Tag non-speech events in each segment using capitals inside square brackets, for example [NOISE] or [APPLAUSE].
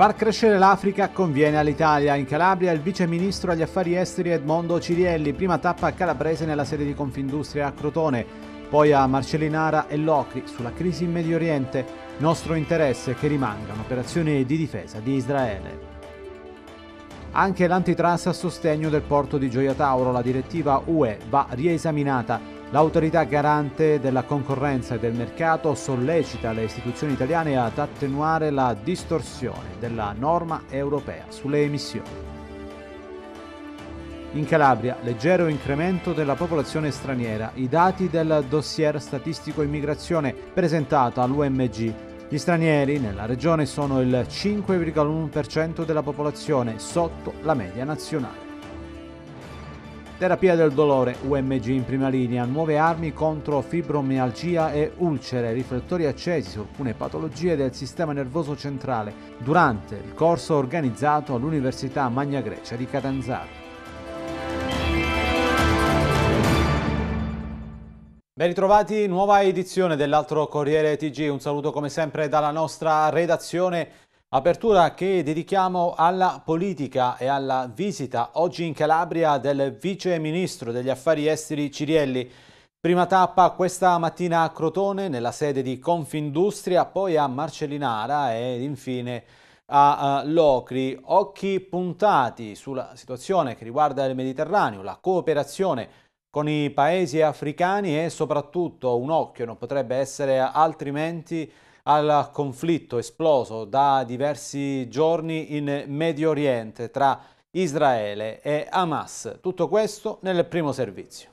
Far crescere l'Africa conviene all'Italia. In Calabria il vice ministro agli affari esteri Edmondo Cirielli, prima tappa calabrese nella sede di Confindustria a Crotone, poi a Marcellinara e Locri sulla crisi in Medio Oriente. Nostro interesse che rimangano operazioni di difesa di Israele. Anche l'antitrust a sostegno del porto di Gioia Tauro, la direttiva UE va riesaminata. L'autorità garante della concorrenza e del mercato sollecita le istituzioni italiane ad attenuare la distorsione della norma europea sulle emissioni. In Calabria, leggero incremento della popolazione straniera, i dati del dossier statistico immigrazione presentato all'UMG. Gli stranieri nella regione sono il 5,1% della popolazione, sotto la media nazionale. Terapia del dolore, UMG in prima linea, nuove armi contro fibromialgia e ulcere, riflettori accesi su alcune patologie del sistema nervoso centrale durante il corso organizzato all'Università Magna Grecia di Catanzaro. Ben ritrovati, nuova edizione dell'altro Corriere TG. Un saluto come sempre dalla nostra redazione. Apertura che dedichiamo alla politica e alla visita oggi in Calabria del Vice Ministro degli Affari Esteri Cirielli. Prima tappa questa mattina a Crotone nella sede di Confindustria, poi a Marcellinara e infine a eh, Locri. Occhi puntati sulla situazione che riguarda il Mediterraneo, la cooperazione con i paesi africani e soprattutto un occhio non potrebbe essere altrimenti al conflitto esploso da diversi giorni in Medio Oriente tra Israele e Hamas. Tutto questo nel primo servizio.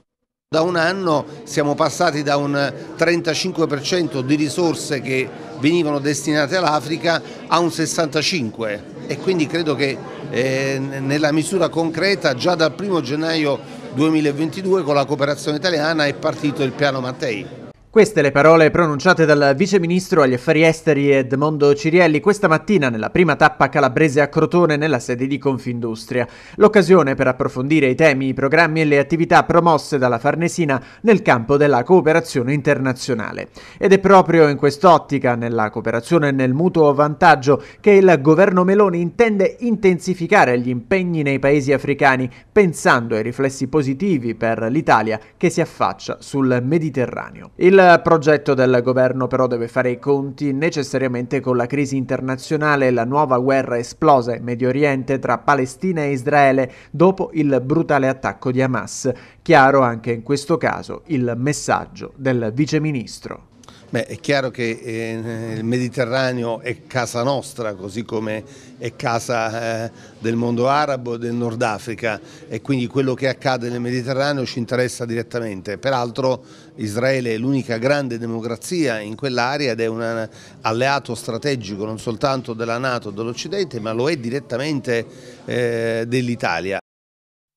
Da un anno siamo passati da un 35% di risorse che venivano destinate all'Africa a un 65% e quindi credo che eh, nella misura concreta già dal 1 gennaio 2022 con la cooperazione italiana è partito il piano Mattei. Queste le parole pronunciate dal vice ministro agli affari esteri Edmondo Cirielli questa mattina nella prima tappa calabrese a Crotone nella sede di Confindustria. L'occasione per approfondire i temi, i programmi e le attività promosse dalla Farnesina nel campo della cooperazione internazionale. Ed è proprio in quest'ottica, nella cooperazione e nel mutuo vantaggio, che il governo Meloni intende intensificare gli impegni nei paesi africani, pensando ai riflessi positivi per l'Italia che si affaccia sul Mediterraneo. Il il progetto del governo però deve fare i conti necessariamente con la crisi internazionale e la nuova guerra esplosa in Medio Oriente tra Palestina e Israele dopo il brutale attacco di Hamas. Chiaro anche in questo caso il messaggio del viceministro. Beh, è chiaro che eh, il Mediterraneo è casa nostra, così come è casa eh, del mondo arabo e del Nord Africa e quindi quello che accade nel Mediterraneo ci interessa direttamente. Peraltro Israele è l'unica grande democrazia in quell'area ed è un alleato strategico non soltanto della Nato e dell'Occidente, ma lo è direttamente eh, dell'Italia.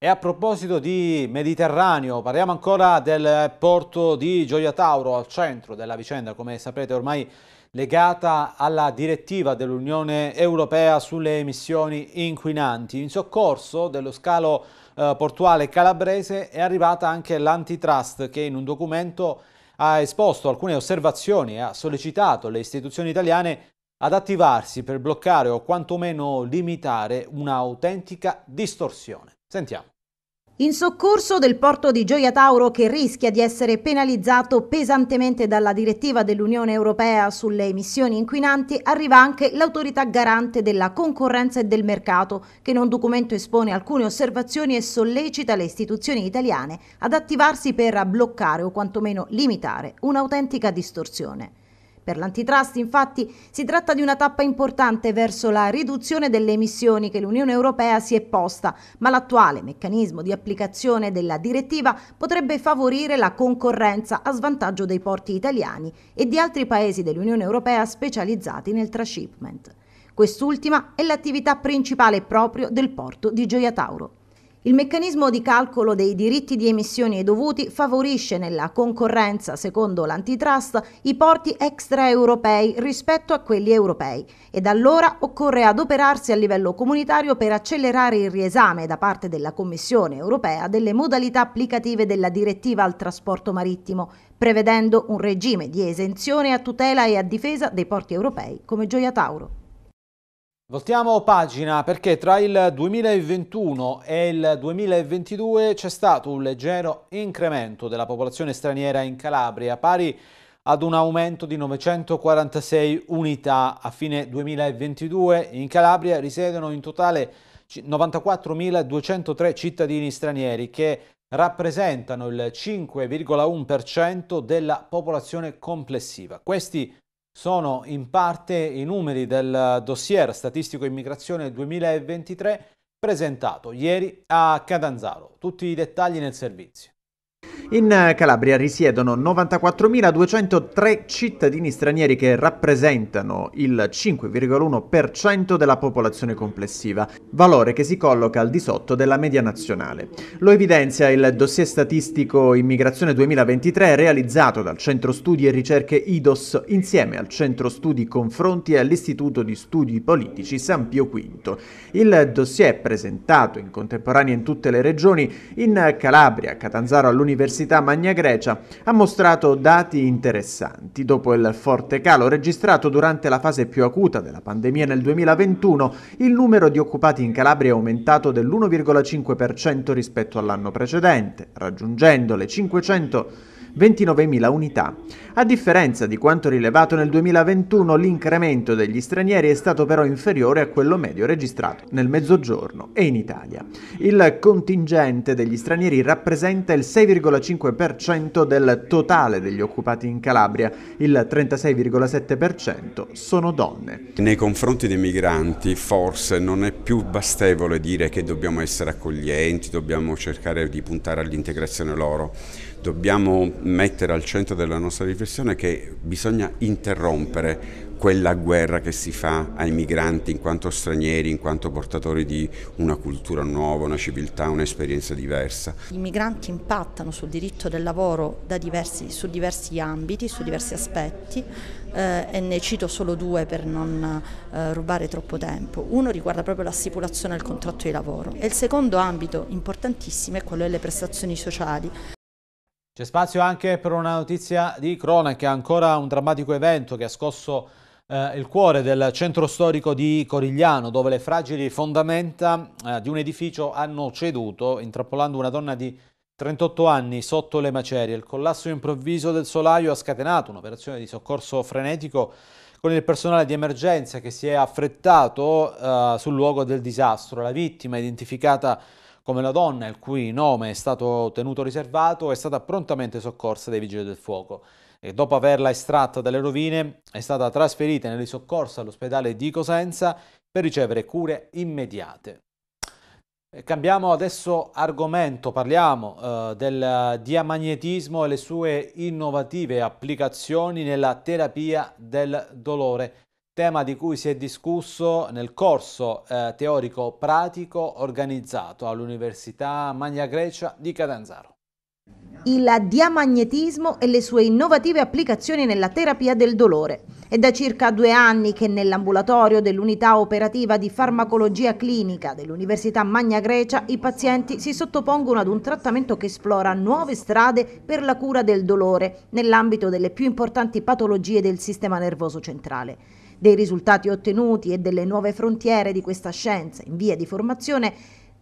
E a proposito di Mediterraneo, parliamo ancora del porto di Gioia Tauro, al centro della vicenda, come saprete ormai legata alla direttiva dell'Unione Europea sulle emissioni inquinanti. In soccorso dello scalo eh, portuale calabrese è arrivata anche l'antitrust che in un documento ha esposto alcune osservazioni e ha sollecitato le istituzioni italiane ad attivarsi per bloccare o quantomeno limitare un'autentica distorsione. Sentiamo in soccorso del porto di Gioia Tauro che rischia di essere penalizzato pesantemente dalla direttiva dell'Unione Europea sulle emissioni inquinanti, arriva anche l'autorità garante della concorrenza e del mercato, che in un documento espone alcune osservazioni e sollecita le istituzioni italiane ad attivarsi per bloccare o quantomeno limitare un'autentica distorsione. Per l'antitrust infatti si tratta di una tappa importante verso la riduzione delle emissioni che l'Unione Europea si è posta, ma l'attuale meccanismo di applicazione della direttiva potrebbe favorire la concorrenza a svantaggio dei porti italiani e di altri paesi dell'Unione Europea specializzati nel trashipment. Quest'ultima è l'attività principale proprio del porto di Gioia Tauro. Il meccanismo di calcolo dei diritti di emissioni dovuti favorisce nella concorrenza, secondo l'antitrust, i porti extraeuropei rispetto a quelli europei E da allora occorre adoperarsi a livello comunitario per accelerare il riesame da parte della Commissione europea delle modalità applicative della direttiva al trasporto marittimo, prevedendo un regime di esenzione a tutela e a difesa dei porti europei come Gioia Tauro. Voltiamo pagina perché tra il 2021 e il 2022 c'è stato un leggero incremento della popolazione straniera in Calabria, pari ad un aumento di 946 unità. A fine 2022 in Calabria risiedono in totale 94.203 cittadini stranieri che rappresentano il 5,1% della popolazione complessiva. Questi sono in parte i numeri del dossier statistico immigrazione 2023 presentato ieri a Catanzaro. Tutti i dettagli nel servizio. In Calabria risiedono 94.203 cittadini stranieri che rappresentano il 5,1% della popolazione complessiva, valore che si colloca al di sotto della media nazionale. Lo evidenzia il dossier statistico Immigrazione 2023 realizzato dal Centro Studi e Ricerche IDOS insieme al Centro Studi Confronti e all'Istituto di Studi Politici San Pio V. Il dossier è presentato in contemporanea in tutte le regioni, in Calabria, Catanzaro all'Università dell'Università Magna Grecia ha mostrato dati interessanti. Dopo il forte calo registrato durante la fase più acuta della pandemia nel 2021, il numero di occupati in Calabria è aumentato dell'1,5% rispetto all'anno precedente, raggiungendo le 500 29.000 unità. A differenza di quanto rilevato nel 2021, l'incremento degli stranieri è stato però inferiore a quello medio registrato nel Mezzogiorno e in Italia. Il contingente degli stranieri rappresenta il 6,5% del totale degli occupati in Calabria, il 36,7% sono donne. Nei confronti dei migranti forse non è più bastevole dire che dobbiamo essere accoglienti, dobbiamo cercare di puntare all'integrazione loro dobbiamo mettere al centro della nostra riflessione che bisogna interrompere quella guerra che si fa ai migranti in quanto stranieri, in quanto portatori di una cultura nuova, una civiltà, un'esperienza diversa. I migranti impattano sul diritto del lavoro diversi, su diversi ambiti, su diversi aspetti eh, e ne cito solo due per non eh, rubare troppo tempo. Uno riguarda proprio la stipulazione del contratto di lavoro e il secondo ambito importantissimo è quello delle prestazioni sociali. C'è spazio anche per una notizia di cronaca, ancora un drammatico evento che ha scosso eh, il cuore del centro storico di Corigliano, dove le fragili fondamenta eh, di un edificio hanno ceduto, intrappolando una donna di 38 anni sotto le macerie. Il collasso improvviso del solaio ha scatenato un'operazione di soccorso frenetico con il personale di emergenza che si è affrettato eh, sul luogo del disastro. La vittima, identificata come la donna il cui nome è stato tenuto riservato, è stata prontamente soccorsa dai vigili del fuoco e dopo averla estratta dalle rovine è stata trasferita nelle soccorso all'ospedale di Cosenza per ricevere cure immediate. Cambiamo adesso argomento, parliamo eh, del diamagnetismo e le sue innovative applicazioni nella terapia del dolore tema di cui si è discusso nel corso eh, teorico pratico organizzato all'Università Magna Grecia di Catanzaro. Il diamagnetismo e le sue innovative applicazioni nella terapia del dolore. È da circa due anni che nell'ambulatorio dell'unità operativa di farmacologia clinica dell'Università Magna Grecia i pazienti si sottopongono ad un trattamento che esplora nuove strade per la cura del dolore nell'ambito delle più importanti patologie del sistema nervoso centrale dei risultati ottenuti e delle nuove frontiere di questa scienza in via di formazione,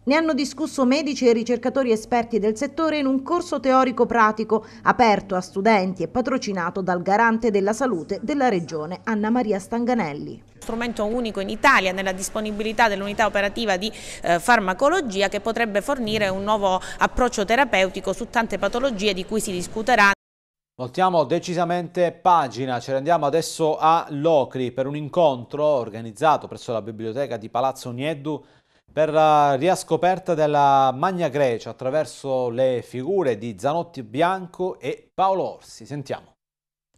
ne hanno discusso medici e ricercatori esperti del settore in un corso teorico pratico aperto a studenti e patrocinato dal garante della salute della regione Anna Maria Stanganelli. Strumento unico in Italia nella disponibilità dell'unità operativa di eh, farmacologia che potrebbe fornire un nuovo approccio terapeutico su tante patologie di cui si discuterà. Voltiamo decisamente pagina, ci rendiamo adesso a Locri per un incontro organizzato presso la biblioteca di Palazzo Nieddu per la riascoperta della Magna Grecia attraverso le figure di Zanotti Bianco e Paolo Orsi. Sentiamo.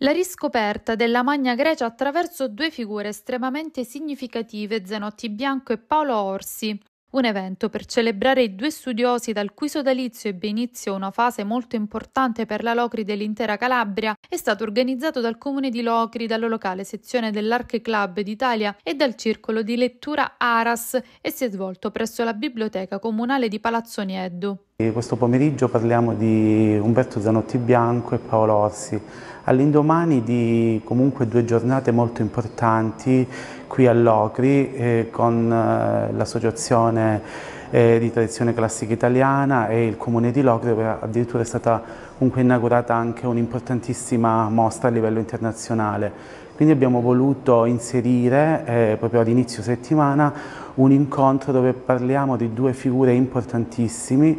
La riscoperta della Magna Grecia attraverso due figure estremamente significative, Zanotti Bianco e Paolo Orsi, un evento per celebrare i due studiosi dal cui sodalizio ebbe inizio una fase molto importante per la Locri dell'intera Calabria è stato organizzato dal comune di Locri, dalla locale sezione dell'Arche Club d'Italia e dal circolo di lettura Aras e si è svolto presso la biblioteca comunale di Palazzo Nieddu. Questo pomeriggio parliamo di Umberto Zanotti Bianco e Paolo Orsi, all'indomani di comunque due giornate molto importanti qui all'Ocri eh, con eh, l'associazione eh, di tradizione classica italiana e il comune di Locri dove addirittura è stata comunque inaugurata anche un'importantissima mostra a livello internazionale. Quindi abbiamo voluto inserire eh, proprio all'inizio settimana un incontro dove parliamo di due figure importantissime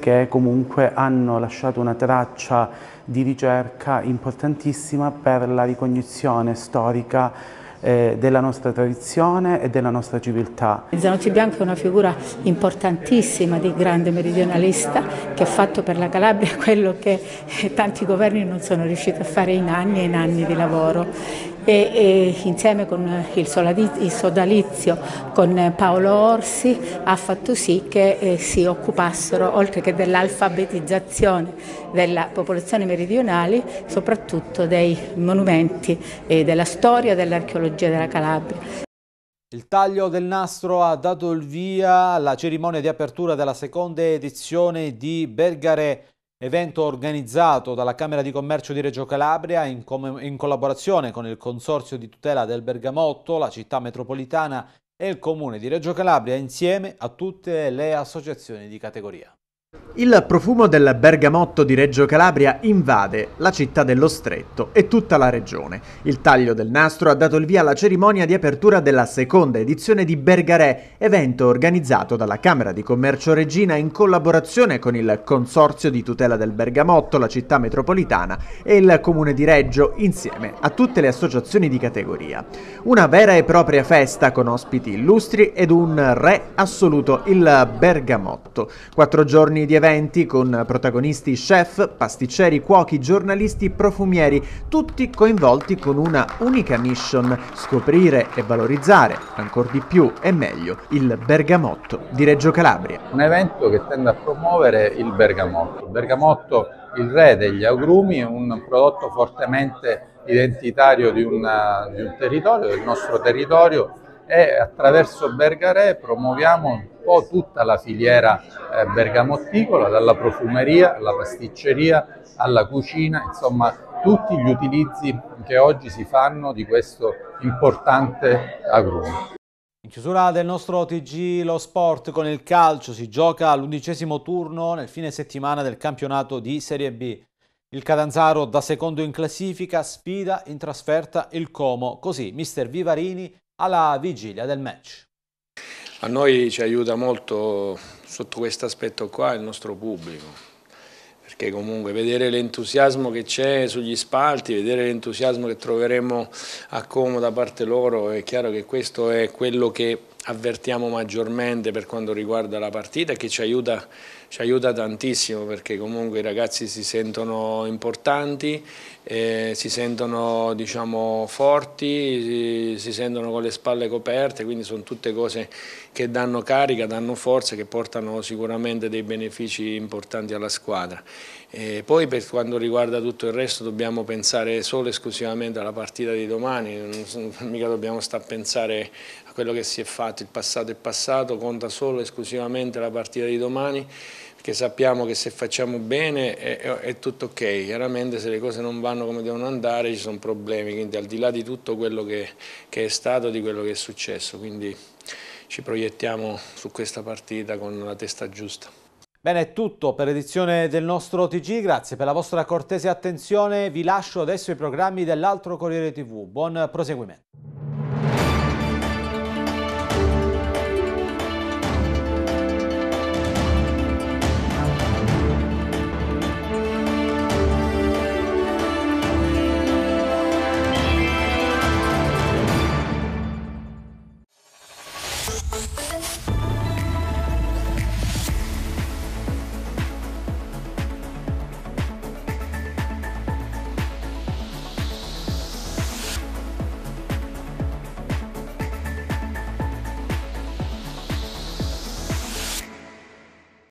che comunque hanno lasciato una traccia di ricerca importantissima per la ricognizione storica eh, della nostra tradizione e della nostra civiltà. Zanotti Bianco è una figura importantissima di grande meridionalista che ha fatto per la Calabria [LAUGHS] quello che tanti governi non sono riusciti a fare in anni e in anni di lavoro e, e insieme con il, il, sodalizio con Paolo Orsi ha fatto sì che eh, si occupassero oltre che dell'alfabetizzazione della popolazione meridionale soprattutto dei monumenti e della storia dell'archeologia della Calabria. Il taglio del nastro ha dato il via alla cerimonia di apertura della seconda edizione di Bergare Evento organizzato dalla Camera di Commercio di Reggio Calabria in, in, collaborazione con il Consorzio di tutela del Bergamotto, la città metropolitana e il Comune di Reggio Calabria insieme a tutte le associazioni di categoria. Il profumo del bergamotto di Reggio Calabria invade la città dello Stretto e tutta la regione. Il taglio del nastro ha dato il via alla cerimonia di apertura della seconda edizione di Bergarè, evento organizzato dalla Camera di Commercio Regina in collaborazione con il Consorzio di tutela del bergamotto, la città metropolitana e il Comune di Reggio insieme a tutte le associazioni di categoria. Una vera e propria festa con ospiti illustri ed un re assoluto, il bergamotto. Quattro giorni di evento eventi con protagonisti chef, pasticceri, cuochi, giornalisti, profumieri, tutti coinvolti con una unica mission, scoprire e valorizzare ancora di più e meglio il bergamotto di Reggio Calabria. Un evento che tende a promuovere il bergamotto. Il bergamotto, il re degli agrumi, è un prodotto fortemente identitario di, una, di un territorio, del nostro territorio, e attraverso Bergare promuoviamo un po' tutta la filiera eh, bergamotticola, dalla profumeria alla pasticceria alla cucina, insomma tutti gli utilizzi che oggi si fanno di questo importante agrume. In chiusura del nostro TG lo sport con il calcio si gioca all'undicesimo turno nel fine settimana del campionato di Serie B. Il Catanzaro da secondo in classifica sfida in trasferta il Como, così mister Vivarini alla vigilia del match. A noi ci aiuta molto sotto questo aspetto qua il nostro pubblico, perché comunque vedere l'entusiasmo che c'è sugli spalti, vedere l'entusiasmo che troveremo a Como da parte loro, è chiaro che questo è quello che avvertiamo maggiormente per quanto riguarda la partita e che ci aiuta ci aiuta tantissimo perché comunque i ragazzi si sentono importanti, eh, si sentono diciamo, forti, si, si, sentono con le spalle coperte, quindi sono tutte cose che danno carica, danno forza, che portano sicuramente dei benefici importanti alla squadra. E poi per quanto riguarda tutto il resto dobbiamo pensare solo e esclusivamente alla partita di domani, non, mica dobbiamo stare a pensare quello che si è fatto, il passato è passato, conta solo esclusivamente la partita di domani perché sappiamo che se facciamo bene è, è, tutto ok, chiaramente se le cose non vanno come devono andare ci sono problemi, quindi al di là di tutto quello che, che è stato, di quello che è successo, quindi ci proiettiamo su questa partita con la testa giusta. Bene, è tutto per l'edizione del nostro TG, grazie per la vostra cortese attenzione, vi lascio adesso i programmi dell'altro Corriere TV, buon proseguimento.